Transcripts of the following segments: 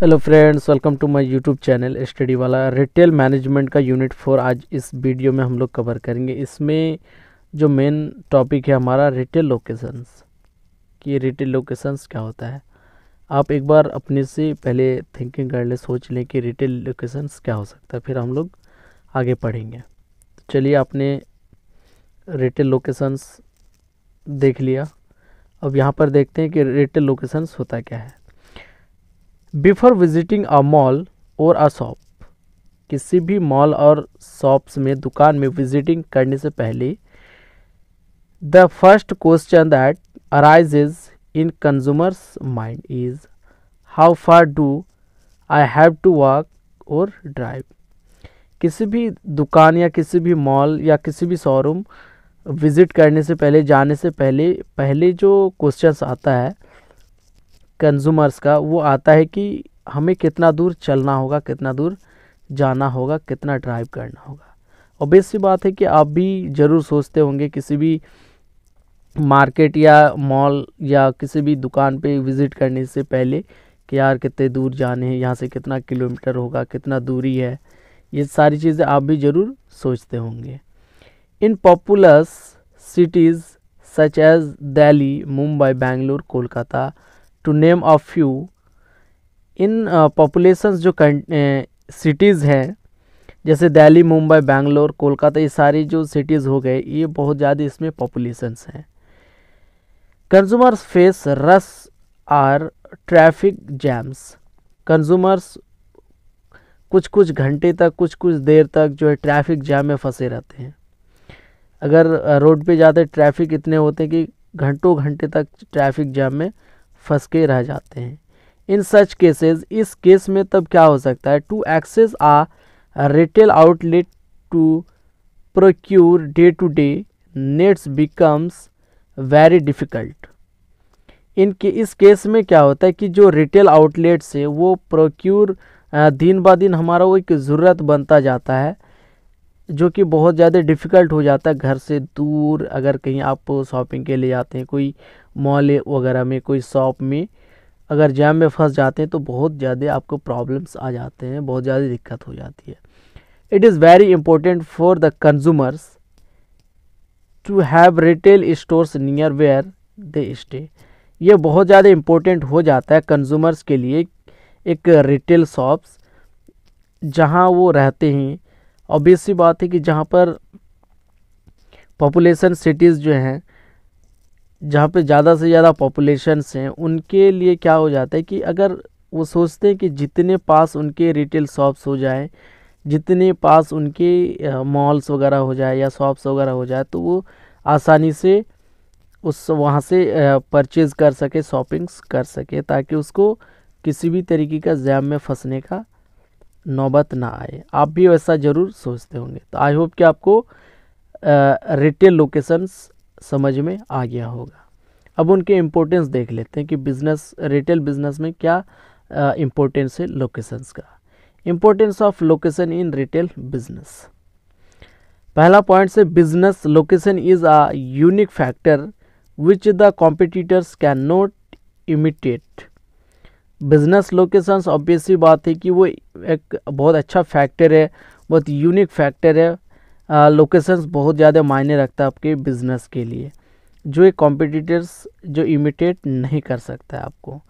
hello friends welcome to my YouTube channel study वाला retail management का unit four आज इस वीडियो में हम लोग कवर करेंगे इसमें जो मेन टॉपिक है हमारा रिटेल लोकेशंस कि ये रिटेल लोकेशंस क्या होता है आप एक बार अपने से पहले थिंकिंग कर ले सोच लें कि रिटेल लोकेशंस क्या हो सकता है फिर हम लोग आगे पढ़ेंगे तो चलिए आपने रिटेल लोकेशंस देख लिया अब यहाँ पर देखते हैं कि रिटेल लोकेशंस होता क्या है बिफोर विजिटिंग अ मॉल और अ शॉप किसी भी मॉल और शॉप्स में दुकान में विजिटिंग करने से पहले the first question that arises in consumers mind is how far do I have to walk और ड्राइव किसी भी दुकान या किसी भी मॉल या किसी भी शोरूम विज़िट करने से पहले जाने से पहले पहले जो क्वेश्चंस आता है कंज्यूमर्स का वो आता है कि हमें कितना दूर चलना होगा कितना दूर जाना होगा कितना ड्राइव करना होगा और बेसी बात है कि आप भी ज़रूर सोचते होंगे किसी भी मार्केट या मॉल या किसी भी दुकान पे विज़िट करने से पहले कि यार कितने दूर जाने हैं यहाँ से कितना किलोमीटर होगा कितना दूरी है ये सारी चीज़ें आप भी ज़रूर सोचते होंगे in populous cities such as Delhi Mumbai Bangalore Kolkata to name a few in populations uh, जो सिटीज़ uh, हैं जैसे दिल्ली मुंबई बेंगलोर कोलकाता ये सारी जो सिटीज़ हो गए ये बहुत ज़्यादा इसमें पॉपुलेशंस हैं consumers face rush or traffic jams consumers कुछ कुछ घंटे तक कुछ कुछ देर तक जो है ट्रैफिक जाम में फंसे रहते हैं अगर रोड uh, पे जाते ट्रैफिक इतने होते हैं कि घंटों घंटे तक ट्रैफिक जाम में फंस के रह जाते हैं इन सच केसेस इस केस में तब क्या हो सकता है to access a retail outlet to procure day to day needs becomes very difficult इनके इस केस में क्या होता है कि जो रिटेल आउटलेट्स है वो प्रोक्यूर दिन ब दिन हमारा वो एक ज़रूरत बनता जाता है जो कि बहुत ज़्यादा डिफ़िकल्ट हो जाता है घर से दूर अगर कहीं आप शॉपिंग के लिए जाते हैं कोई मॉल वगैरह में कोई शॉप में अगर जैम में फंस जाते हैं तो बहुत ज़्यादा आपको प्रॉब्लम्स आ जाते हैं बहुत ज़्यादा दिक्कत हो जाती है it is very important for the consumers to have retail stores near where they stay ये बहुत ज़्यादा इम्पोर्टेंट हो जाता है कंज्यूमर्स के लिए एक रिटेल शॉप्स जहाँ वो रहते हैं ऑब्वियस सी बात है कि जहाँ पर पॉपुलेशन सिटीज़ जो हैं जहाँ पे ज़्यादा से ज़्यादा पॉपुलेशंस हैं उनके लिए क्या हो जाता है कि अगर वो सोचते हैं कि जितने पास उनके रिटेल शॉप्स हो जाए जितने पास उनके मॉल्स वगैरह हो जाए या शॉप्स वगैरह हो जाए तो वो आसानी से उस वहाँ से परचेज़ कर सके शॉपिंग्स कर सके ताकि उसको किसी भी तरीके का जैम में फंसने का नौबत ना आए आप भी वैसा ज़रूर सोचते होंगे तो आई होप कि आपको रिटेल लोकेशंस समझ में आ गया होगा अब उनके इम्पोर्टेंस देख लेते हैं कि बिज़नेस रिटेल बिज़नेस में क्या इम्पोर्टेंस है लोकेशंस का importance of location in retail business पहला पॉइंट से business location is a unique factor which the competitors can not imitate business locations obviously बात है कि वो एक बहुत अच्छा फैक्टर है बहुत यूनिक फैक्टर है लोकेशंस बहुत ज़्यादा मायने रखता है आपके बिज़नेस के लिए जो एक कॉम्पिटिटर्स जो इमिटेट नहीं कर सकता है आपको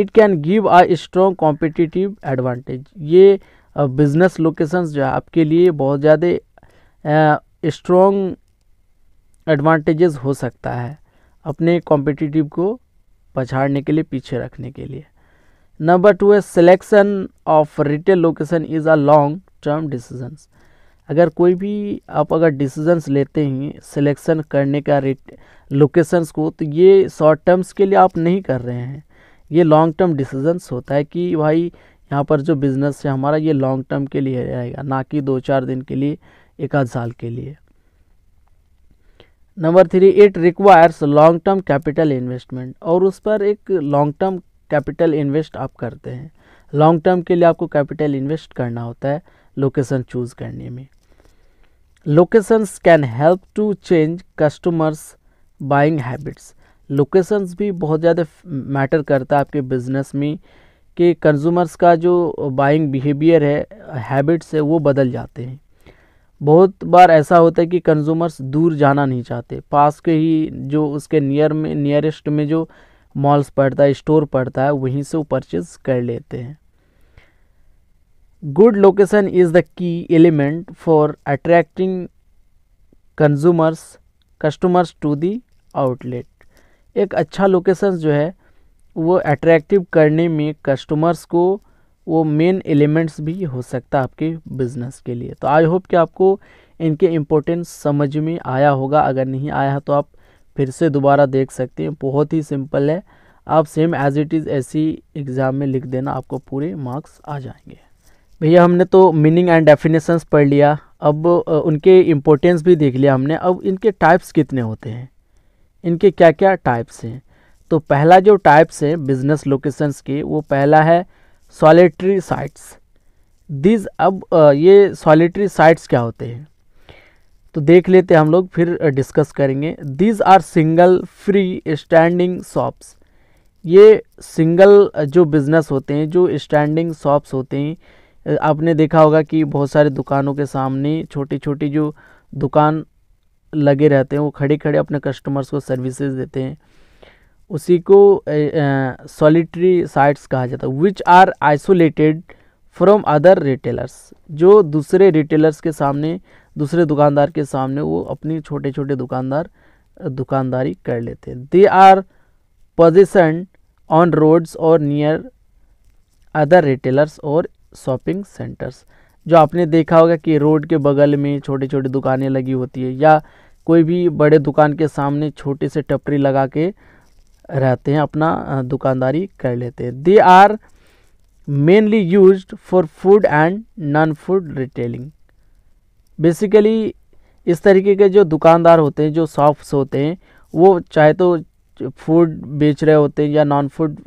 it can give a strong competitive advantage ये बिज़नेस लोकेशंस जो है आपके लिए बहुत ज़्यादा स्ट्रॉन्ग एडवांटेजेस हो सकता है अपने कॉम्पिटिटिव को पछाड़ने के लिए पीछे रखने के लिए नंबर टू है selection of retail location is a long term decisions अगर कोई भी आप अगर डिसीजंस लेते हैं सिलेक्शन करने का रेट लोकेशंस को तो ये शॉर्ट टर्म्स के लिए आप नहीं कर रहे हैं ये लॉन्ग टर्म डिसीजंस होता है कि भाई यहाँ पर जो बिज़नेस है हमारा ये लॉन्ग टर्म के लिए रहेगा ना कि दो चार दिन के लिए एक आध साल के लिए number three it requires long term capital investment और उस पर एक लॉन्ग टर्म कैपिटल इन्वेस्ट आप करते हैं लॉन्ग टर्म के लिए आपको कैपिटल इन्वेस्ट करना होता है लोकेशन चूज करने में locations can help to change customers buying habits locations भी बहुत ज़्यादा मैटर करता है आपके बिजनेस में कि कंज्यूमर्स का जो बाइंग बिहेवियर है हैबिट्स है वो बदल जाते हैं बहुत बार ऐसा होता है कि कंज्यूमर्स दूर जाना नहीं चाहते पास के ही जो उसके नियर में नियरेस्ट में जो मॉल्स पड़ता है स्टोर पड़ता है वहीं से वो परचेज कर लेते हैं good location is the key element for attracting consumers customers to the outlet एक अच्छा लोकेशन जो है वो अट्रैक्टिव करने में कस्टमर्स को वो मेन एलिमेंट्स भी हो सकता है आपके बिज़नेस के लिए तो आई होप कि आपको इनके इम्पोर्टेंस समझ में आया होगा अगर नहीं आया तो आप फिर से दोबारा देख सकते हैं बहुत ही सिंपल है आप सेम एज इट इज़ ऐसी एग्ज़ाम में लिख देना आपको पूरे मार्क्स आ जाएंगे भैया हमने तो मीनिंग एंड डेफिनेशंस पढ़ लिया अब उनके इम्पोर्टेंस भी देख लिया हमने अब इनके टाइप्स कितने होते हैं इनके क्या क्या टाइप्स हैं तो पहला जो टाइप्स हैं बिजनेस लोकेशंस के वो पहला है सॉलिटरी साइट्स दिज अब ये सॉलिटरी साइट्स क्या होते हैं तो देख लेते हम लोग फिर डिस्कस करेंगे these are single free standing shops ये सिंगल जो बिज़नेस होते हैं जो स्टैंडिंग शॉप्स होते हैं आपने देखा होगा कि बहुत सारे दुकानों के सामने छोटी छोटी जो दुकान लगे रहते हैं वो खड़े खड़े अपने कस्टमर्स को सर्विसेज देते हैं उसी को सॉलिटरी साइट्स कहा जाता है which are isolated from other retailers जो दूसरे रिटेलर्स के सामने दूसरे दुकानदार के सामने वो अपनी छोटे छोटे दुकानदार दुकानदारी कर लेते हैं they are position on roads और नियर अदर रिटेलर्स और शॉपिंग सेंटर्स जो आपने देखा होगा कि रोड के बगल में छोटी छोटी दुकानें लगी होती है या कोई भी बड़े दुकान के सामने छोटे से टपरी लगा के रहते हैं अपना दुकानदारी कर लेते हैं they are mainly use for food and non food retailing basically इस तरीके के जो दुकानदार होते हैं जो शॉप्स होते हैं वो चाहे तो फूड बेच रहे होते हैं या नॉन फूड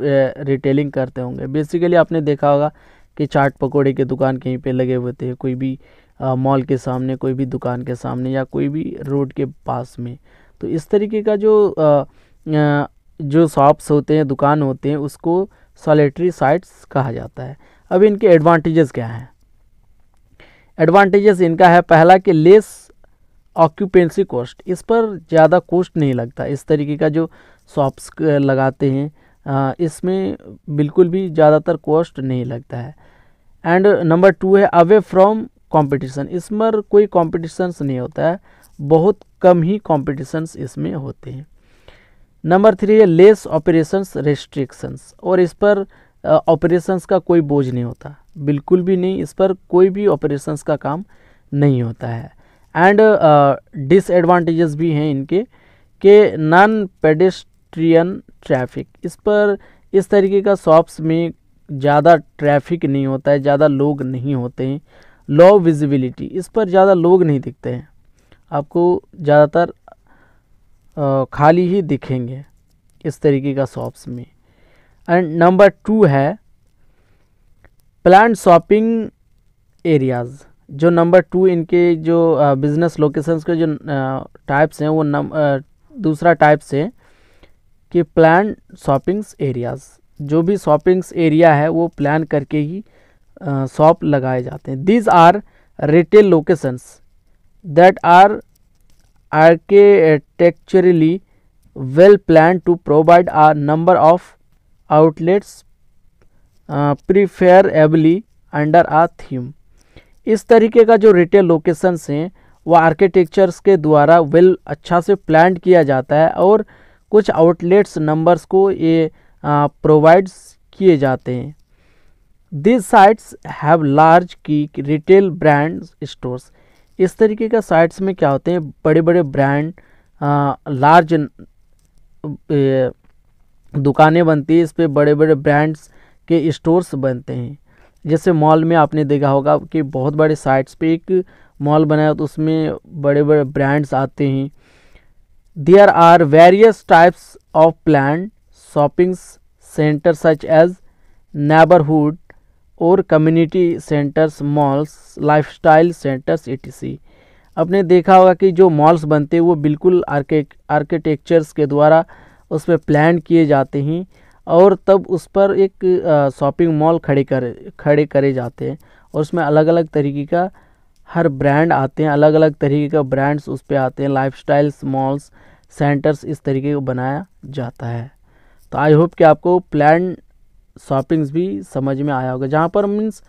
रिटेलिंग करते होंगे बेसिकली आपने देखा होगा कि चाट पकोड़े के दुकान कहीं पे लगे हुए थे कोई भी मॉल के सामने कोई भी दुकान के सामने या कोई भी रोड के पास में तो इस तरीके का जो आ, जो शॉप्स होते हैं दुकान होते हैं उसको सॉलेटरी साइट्स कहा जाता है अब इनके एडवांटेजेस क्या हैं एडवांटेजेस इनका है पहला कि लेस ऑक्यूपेंसी कॉस्ट इस पर ज़्यादा कॉस्ट नहीं लगता इस तरीके का जो शॉप्स लगाते हैं इसमें बिल्कुल भी ज़्यादातर कॉस्ट नहीं लगता है एंड नंबर टू है अवे फ्रॉम कंपटीशन इसमें कोई कॉम्पिटिशन्स नहीं होता है बहुत कम ही कॉम्पिटिशन्स इसमें होते हैं नंबर थ्री है लेस ऑपरेशंस रेस्ट्रिक्शंस और इस पर ऑपरेशंस का कोई बोझ नहीं होता बिल्कुल भी नहीं इस पर कोई भी ऑपरेशंस का काम नहीं होता है एंड डिसएडवांटेजेस uh, भी हैं इनके कि नॉन पेडेस्ट्रियन ट्रैफिक इस पर इस तरीके का शॉप्स में ज़्यादा ट्रैफिक नहीं होता है ज़्यादा लोग नहीं होते हैं लो विजिबिलिटी इस पर ज़्यादा लोग नहीं दिखते हैं आपको ज़्यादातर uh, खाली ही दिखेंगे इस तरीके का शॉप्स में एंड नंबर टू है प्लान शॉपिंग एरियाज़ जो नंबर टू इनके जो बिज़नेस लोकेशंस के जो टाइप्स हैं वो नम दूसरा टाइप्स है कि प्लान शॉपिंग्स एरियाज़ जो भी शॉपिंग्स एरिया है वो प्लान करके ही शॉप लगाए जाते हैं these are retail locations that are architecturally well plan to provide a number of outlets preferably under a theme इस तरीके का जो रिटेल लोकेशंस हैं वो आर्किटेक्चर्स के द्वारा वेल अच्छा से प्लान किया जाता है और कुछ आउटलेट्स नंबर्स को ये प्रोवाइड्स किए जाते हैं this sites have large key retail brand stores इस तरीके का साइट्स में क्या होते हैं बड़े बड़े ब्रांड लार्ज दुकानें बनती हैं इस पर बड़े बड़े ब्रांड्स के स्टोर्स बनते हैं जैसे मॉल में आपने देखा होगा कि बहुत बड़े साइट्स पे एक मॉल बनाया तो उसमें बड़े बड़े ब्रांड्स आते हैं there are various types of plan shopping centre such as neighbourhood और community centres malls lifestyle centres सी आपने देखा होगा कि जो मॉल्स बनते हैं वो बिल्कुल आर्के आर्किटेक्चर्स के द्वारा उसमें प्लान किए जाते हैं और तब उस पर एक शॉपिंग मॉल खड़े कर खड़े करे जाते हैं और उसमें अलग अलग तरीके का हर ब्रांड आते हैं अलग अलग तरीके का ब्रांड्स उस पर आते हैं लाइफ मॉल्स सेंटर्स इस तरीके को बनाया जाता है तो आई होप कि आपको प्लान शॉपिंग्स भी समझ में आया होगा जहाँ पर मीन्स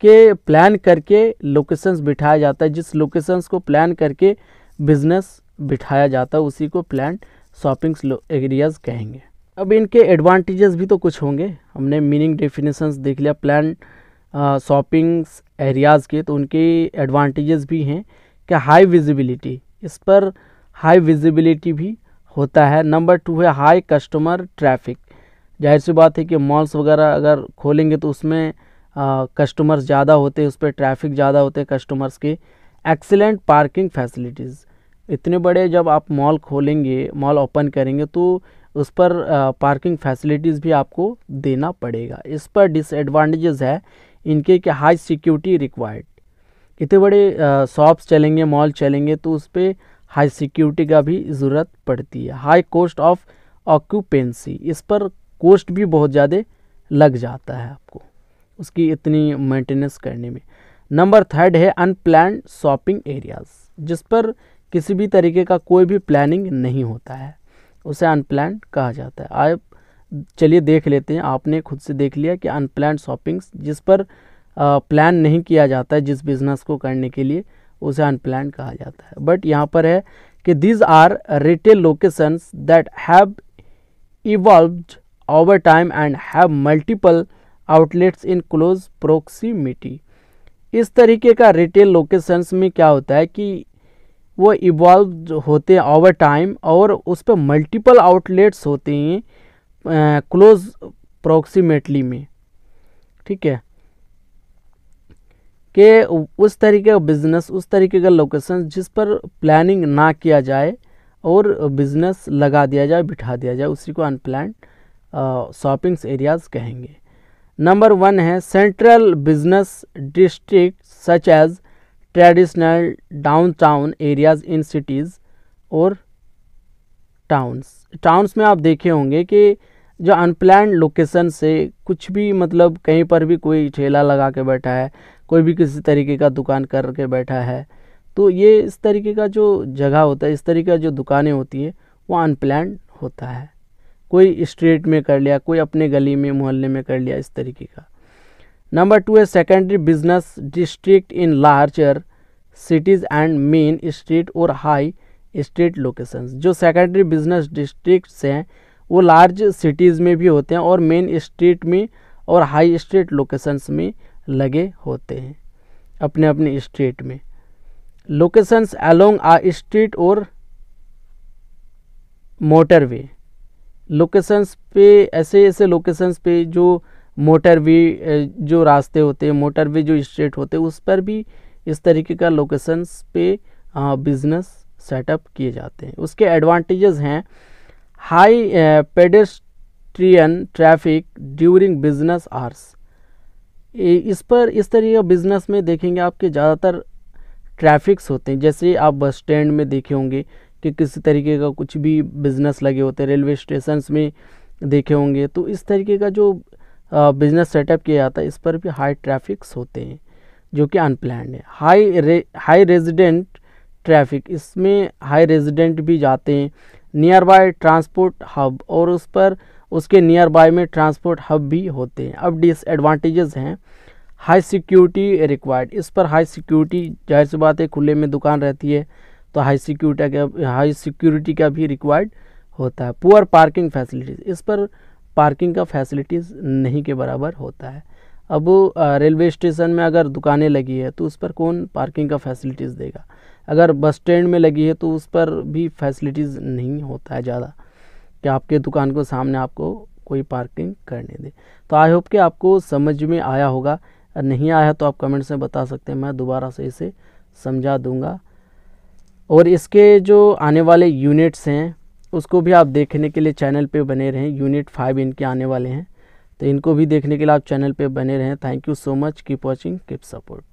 के प्लान करके लोकेशंस बिठाया जाता है जिस लोकेशंस को प्लान करके बिजनेस बिठाया जाता है उसी को प्लान शॉपिंग्स एरियाज़ कहेंगे अब इनके एडवांटेजेस भी तो कुछ होंगे हमने मीनिंग डेफिनेशंस देख लिया प्लान शॉपिंग्स एरियाज़ के तो उनके एडवांटेजेस भी हैं कि हाई विजिबिलिटी इस पर हाई विजिबिलिटी भी होता है नंबर टू है हाई कस्टमर ट्रैफिक जाहिर सी बात है कि मॉल्स वगैरह अगर खोलेंगे तो उसमें कस्टमर्स ज़्यादा होते हैं उस पर ट्रैफिक ज़्यादा होते हैं कस्टमर्स के एक्सेलेंट पार्किंग फैसिलिटीज़ इतने बड़े जब आप मॉल खोलेंगे मॉल ओपन करेंगे तो उस पर पार्किंग फैसिलिटीज़ भी आपको देना पड़ेगा इस पर डिसएडवांटेजेस है इनके कि हाई सिक्योरिटी रिक्वायर्ड इतने बड़े शॉप्स चलेंगे मॉल चलेंगे तो उस पर हाई सिक्योरिटी का भी ज़रूरत पड़ती है हाई कॉस्ट ऑफ ऑक्यूपेंसी इस पर कॉस्ट भी बहुत ज़्यादा लग जाता है आपको उसकी इतनी मेंटेनेंस करने में नंबर थर्ड है अनप्लान्ड शॉपिंग एरियाज़ जिस पर किसी भी तरीके का कोई भी प्लानिंग नहीं होता है उसे अनप्लान कहा जाता है आप चलिए देख लेते हैं आपने खुद से देख लिया कि अनप्लान शॉपिंग्स जिस पर प्लान नहीं किया जाता है जिस बिज़नेस को करने के लिए उसे अनप्लान कहा जाता है बट यहाँ पर है कि these are retail locations that have evolved over time and have multiple outlets in close proximity इस तरीके का रिटेल लोकेशंस में क्या होता है कि वो इवॉल्व होते हैं ओवर टाइम और उस पर मल्टीपल आउटलेट्स होते हैं क्लोज अप्रोक्सीमेटली में ठीक है कि उस तरीके का बिज़नेस उस तरीके का लोकेशन जिस पर प्लानिंग ना किया जाए और बिज़नेस लगा दिया जाए बिठा दिया जाए उसी को अनप्लान शॉपिंग्स एरियाज़ कहेंगे नंबर वन है central business district such as downtown areas in cities और टाउन्स टाउन्स में आप देखे होंगे कि जो अनप्लान लोकेशन से कुछ भी मतलब कहीं पर भी कोई ठेला लगा के बैठा है कोई भी किसी तरीके का दुकान करके बैठा है तो ये इस तरीके का जो जगह होता है इस तरीके का जो दुकानें होती है वो अनप्लान होता है कोई स्ट्रीट में कर लिया कोई अपने गली में मोहल्ले में कर लिया इस तरीके का नंबर टू है secondary business district in larger cities and main street और हाई स्ट्रीट लोकेशंस जो सेकेंडरी बिजनेस डिस्ट्रिक्ट हैं वो लार्ज सिटीज़ में भी होते हैं और मेन स्ट्रीट में और हाई स्ट्रीट लोकेशंस में लगे होते हैं अपने अपने स्ट्रीट में लोकेशंस अलोंग आ स्ट्रीट और मोटरवे लोकेशंस पे ऐसे ऐसे लोकेशंस पे जो मोटर वे जो रास्ते होते हैं मोटर वे जो स्ट्रेट होते हैं उस पर भी इस तरीके का लोकेशंस पे बिजनेस सेटअप किए जाते हैं उसके एडवांटेजेस हैं high pedestrian traffic during business hours इस पर इस तरीके का बिजनेस में देखेंगे आपके ज़्यादातर ट्रैफिक्स होते हैं जैसे आप बस स्टैंड में देखे होंगे कि किसी तरीके का कुछ भी बिज़नेस लगे होते हैं रेलवे स्टेशन में देखे होंगे तो इस तरीके का जो बिजनेस सेटअप किया जाता है इस पर भी हाई ट्रैफिक्स होते हैं जो कि अनप्लैंड है हाई रे हाई रेजिडेंट ट्रैफिक इसमें हाई रेजिडेंट भी जाते हैं नियर बाय ट्रांसपोर्ट हब और उस पर उसके नियर बाय में ट्रांसपोर्ट हब भी होते हैं अब डिसएडवांटेजेस हैं हाई सिक्योरिटी रिक्वायर्ड इस पर हाई सिक्योरिटी जाहिर सी बात है खुले में दुकान रहती है तो हाई सिक्योरिटी का हाई सिक्योरिटी का भी रिक्वायर्ड होता है पुअर पार्किंग फैसिलिटीज़ इस पर पार्किंग का फैसिलिटीज़ नहीं के बराबर होता है अब रेलवे स्टेशन में अगर दुकानें लगी है तो उस पर कौन पार्किंग का फैसिलिटीज़ देगा अगर बस स्टैंड में लगी है तो उस पर भी फैसिलिटीज़ नहीं होता है ज़्यादा कि आपके दुकान को सामने आपको कोई पार्किंग करने दे तो आई होप कि आपको समझ में आया होगा नहीं आया तो आप कमेंट्स में बता सकते हैं मैं दोबारा से इसे समझा दूंगा और इसके जो आने वाले यूनिट्स हैं उसको भी आप देखने के लिए चैनल पे बने रहें यूनिट फाइव इनके आने वाले हैं तो इनको भी देखने के लिए आप चैनल पे बने रहें thank you so much keep watching keep support